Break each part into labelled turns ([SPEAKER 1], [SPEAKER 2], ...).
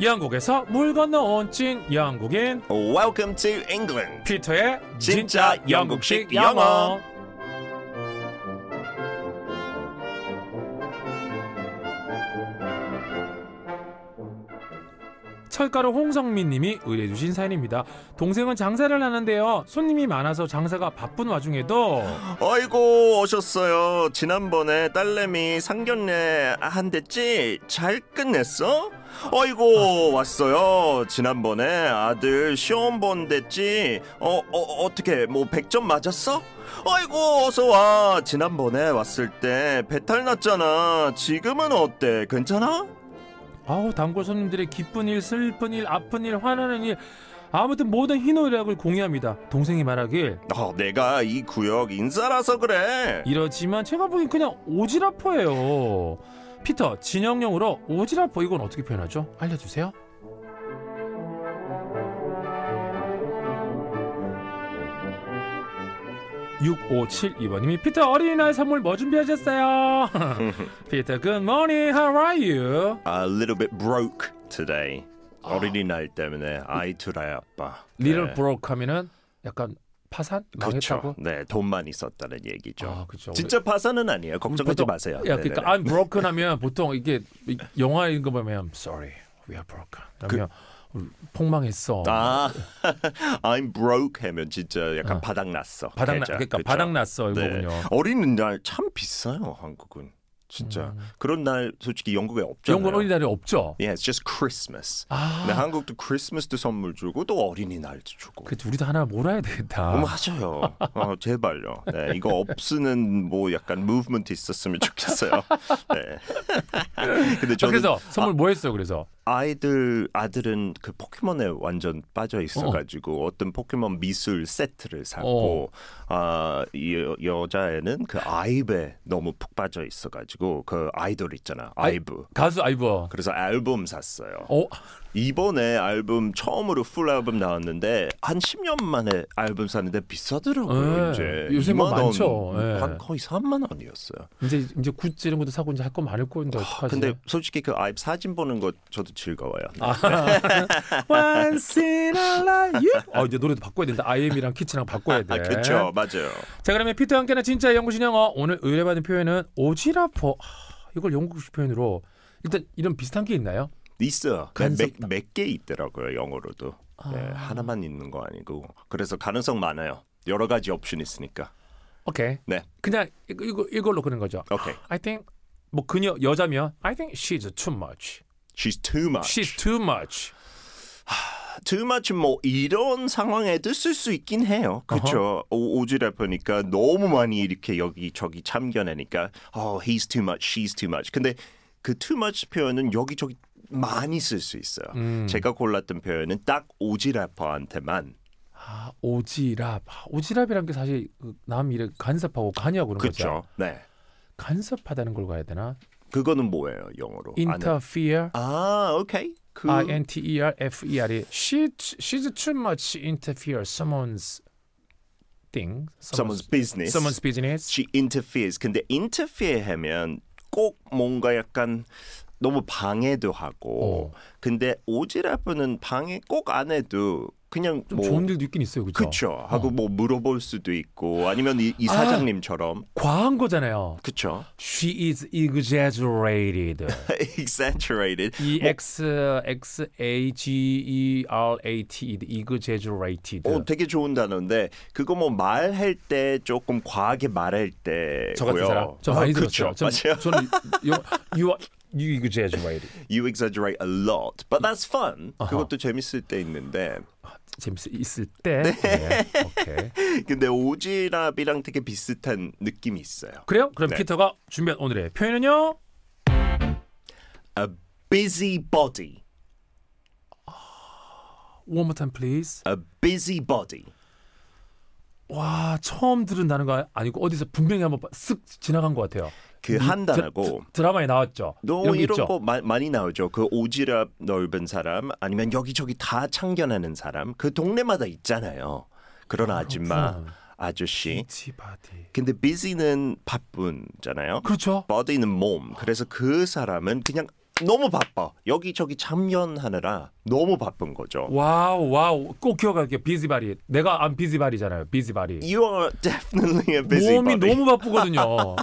[SPEAKER 1] 영국에서 물 건너 온찐 영국인 Welcome
[SPEAKER 2] to England. 피터의 진짜 영국식 영어.
[SPEAKER 1] 철가루 홍성민님이 의뢰해주신 사연입니다. 동생은 장사를 하는데요. 손님이 많아서 장사가 바쁜 와중에도
[SPEAKER 2] 아이고 오셨어요. 지난번에 딸내미 상견례 한댔지잘 끝냈어? 아이고 아. 왔어요. 지난번에 아들 시험 본댔지 어, 어 어떻게 뭐 100점 맞았어? 아이고 어서 와. 지난번에 왔을 때 배탈 났잖아. 지금은 어때? 괜찮아?
[SPEAKER 1] 아우 단골 손님들의 기쁜 일, 슬픈 일, 아픈 일, 화나는 일 아무튼 모든 희노애락을 공유합니다.
[SPEAKER 2] 동생이 말하길 어, 내가 이 구역 인사라서 그래.
[SPEAKER 1] 이러지만 제가 보기엔 그냥 오지라퍼예요. 피터 진영용으로 오지라퍼 이건 어떻게 표현하죠? 알려주세요. 6572번님이 피터 어린이날 선물 뭐 준비하셨어요?
[SPEAKER 2] 피터 good morning how are you? A little bit broke today 아. 어린이날 때문에 아이 둘아 아빠 네. little 네.
[SPEAKER 1] broke 하면은 약간 파산? 망했다고?
[SPEAKER 2] 네, 돈만 있었다는 얘기죠. 아, 그렇죠. 진짜 파산은 아니에요. 음, 걱정하지 마세요. 야, 그러니까 네, 네, I'm
[SPEAKER 1] broken 하면 보통 이게 영화 이거 보면 sorry, we are broken. 그 그러면 그, 폭망했어. 아,
[SPEAKER 2] I'm broke 하면 진짜 약간 어. 아. 바닥났어. 바닥나 그러니까 바닥났어 네. 이거군요. 네. 어린 날참 비싸요 한국은. 진짜 음. 그런 날 솔직히 영국에 없잖아요. 영국 어린이날이 없죠. Yeah, it's just Christmas. 아. 근데 한국도 크리스마스도 선물 주고 또 어린이날도 주고.
[SPEAKER 1] 그 우리도 하나 몰아야 되겠다. 어, 맞아요. 어,
[SPEAKER 2] 제발요. 네, 이거 없으는 뭐 약간 무브먼트 있었으면 좋겠어요. 네. 근데 저는, 아, 그래서 선물 아, 뭐 했어요? 그래서 아이들 아들은 그 포켓몬에 완전 빠져 있어가지고 어. 떤 포켓몬 미술 세트를 샀고 어. 아 여, 자애는그 아이브에 너무 푹 빠져 있어가지고 그 아이돌 있잖아 아이브 아 가수 아이브 그래서 앨범 샀어요. 어? 이번에 앨범 처음으로 풀 앨범 나왔는데 한 10년 만에 앨범 샀는데 비싸더라고요. 네. 이제 요새 뭐 많죠. 네. 한 거의 3만 원이었어요. 이제 이제 굿즈 이런 것도 사고 이제 할 거 많을 건데 아, 어, 근데 솔직히 그 아이 사진 보는 거 저도 즐거워요. 아, Once in a life.
[SPEAKER 1] 아 이제 노래도 바꿔야 된다. IM이랑 키치랑 바꿔야 아, 돼. 아, 그렇죠, 맞아요. 자 그러면 피터 함께나 진짜 영국식 영어 오늘 의뢰받은 표현은 오지라퍼. 이걸 영국식 표현으로 일단 이런
[SPEAKER 2] 비슷한 게 있나요? 있어요. 몇몇 개 있더라고요 영어로도 아. 네, 하나만 있는 거 아니고 그래서 가능성 많아요. 여러 가지 옵션 있으니까. 오케이. 네. 그냥 이거 이걸로 그런 거죠. 오케이.
[SPEAKER 1] I think 뭐 그녀 여자면 I think she's too much.
[SPEAKER 2] She's too much.
[SPEAKER 1] She's too much.
[SPEAKER 2] too much 뭐 이런 상황에도 쓸 수 있긴 해요. 그렇죠. 오지랖이니까 너무 많이 이렇게 여기 저기 참견하니까 oh he's too much, she's too much. 근데 그 too much 표현은 여기 저기 많이 쓸 수 있어요. 음. 제가 골랐던 표현은 딱 오지라퍼한테만
[SPEAKER 1] 아, 오지랖. 오지랖이란 게 사실 남 일에 간섭하고 간여하고 그런 그쵸? 거죠. 네. 간섭하다는 걸 가야 되나? 그거는 뭐예요, 영어로? interfere. 아, 오케이. 그... I N T E R F E R이 she she's too much interfere someone's thing,
[SPEAKER 2] someone's, someone's business. someone's business. she interferes. 근데 interfere 하면 꼭 뭔가 약간 너무 방해도 하고 어. 근데 오지랖는 방해 꼭 안 해도 그냥 뭐 좋은 일도 있긴 있어요, 그렇죠? 하고 어. 뭐 물어볼 수도 있고 아니면 이, 이 아, 사장님처럼 아,
[SPEAKER 1] 과한 거잖아요. 그렇죠. She is exaggerated. exaggerated. E 뭐 X X A G E R A T E exaggerated.
[SPEAKER 2] 어, 되게 좋은 단어인데 그거 뭐 말할 때 조금 과하게 말할 때저 같은 사람 저 많이 아, 들었죠. 그렇죠. 맞아요. 저는 요, you are You exaggerate. You exaggerate a lot, but that's fun. Uh-huh. 그것도 재밌을 때 있는데. 재밌을
[SPEAKER 1] 때. 네. 네.
[SPEAKER 2] 오케이. 근데 오지랖이랑 되게 비슷한 느낌이 있어요. 그래요? 그럼 네. 피터가
[SPEAKER 1] 준비한 오늘의
[SPEAKER 2] 표현은요. A busybody. One more time, please. A busybody.
[SPEAKER 1] 와 처음 들은 단어가 아니고 어디서 분명히 한번 쓱 지나간 것 같아요. 그 한 단어고
[SPEAKER 2] 드라마에 나왔죠. 너무 이런 거 마, 많이 나오죠. 그 오지랖 넓은 사람 아니면 여기저기 다 참견하는 사람 그 동네마다 있잖아요. 그런 아, 줌마 그렇구나. 아저씨. 근데 그렇죠. busy는 바쁜잖아요. 그렇죠. body는 몸. 그래서 그 사람은 그냥 너무 바빠. 여기저기 참견하느라 너무 바쁜 거죠.
[SPEAKER 1] 와우, 와우. 꼭 기억할게요.
[SPEAKER 2] 비지바리. 내가 안 비지바리잖아요. 비지바리. You are
[SPEAKER 1] definitely a busy body. 너무
[SPEAKER 2] 바쁘거든요.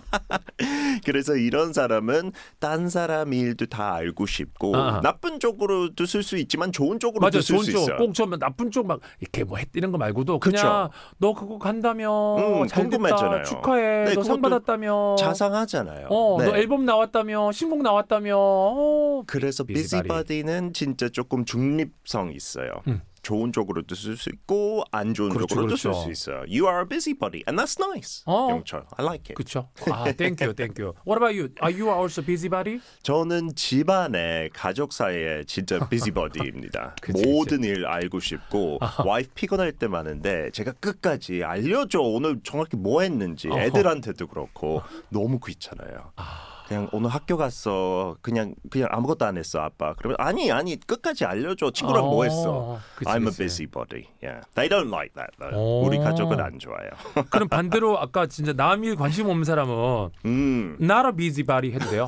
[SPEAKER 2] 그래서 이런 사람은 딴 사람 일도 다 알고 싶고 아. 아. 나쁜 쪽으로도 쓸 수 있지만 좋은 쪽으로도 쓸수 있어요. 꽁초면 나쁜 쪽 막 이렇게
[SPEAKER 1] 뭐 해뜨는 거 말고도 그냥 그쵸. 너 그거 간다며 음, 궁금했잖아요. 축하해. 네, 너상 받았다며.
[SPEAKER 2] 자상하잖아요.
[SPEAKER 1] 어, 네. 너 앨범 나왔다며. 신곡 나왔다며. 어.
[SPEAKER 2] 그래서 비지바디는 진짜 조금 중립성 있어요. 음. 좋은 쪽으로도 쓸 수 있고 안 좋은 그렇죠, 쪽으로도 그렇죠. 쓸수 있어요. You are a busybody and that's nice. 어. 영철, I like it. 그렇죠. 아, thank you, thank you. What about you? Are you also busybody? 저는 집안에 가족 사이에 진짜 busybody입니다. 그치, 모든 그치. 일 알고 싶고 와이프 피곤할 때 많은데 제가 끝까지 알려줘 오늘 정확히 뭐 했는지 애들한테도 그렇고 너무 귀찮아요. 아. 그냥 오늘 학교 갔어. 그냥 그냥 아무것도 안 했어, 아빠. 그러면 아니 아니 끝까지 알려줘. 친구랑 뭐 했어? 그치, I'm a busybody. Yeah, they don't like that. Though. 우리 가족은 안 좋아요. 그럼 반대로 아까 진짜 남일 관심 없는 사람은 음. not a busybody 해도 돼요?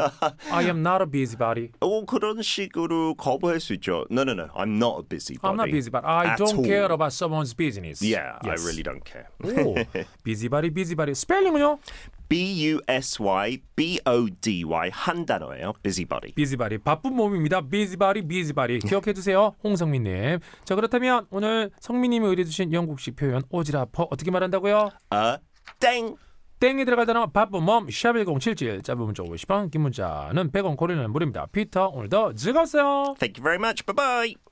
[SPEAKER 2] I am not a busybody. 오 그런 식으로 거부할 수 있죠. No, no, no. I'm not a busybody. I'm not busybody. I don't all. care
[SPEAKER 1] about someone's business. Yeah, yes. I really don't care. 오,
[SPEAKER 2] busybody, busybody. 스펠링은요? B-U-S-Y, B-O-D-Y 한 단어예요. busybody. busybody. 바쁜
[SPEAKER 1] 몸입니다. busybody, busybody. 기억해 두세요. 홍성민님. 자 그렇다면 오늘 성민님이 의뢰주신 영국식 표현 오지라퍼 어떻게 말한다고요? 아, 땡. 땡이 들어갈 단어 바쁜 몸, 샵1077, 짧은 문자 50원, 긴 문자는 100원 고리는 무료입니다. 피터, 오늘도
[SPEAKER 2] 즐거웠어요. Thank you very much. Bye-bye.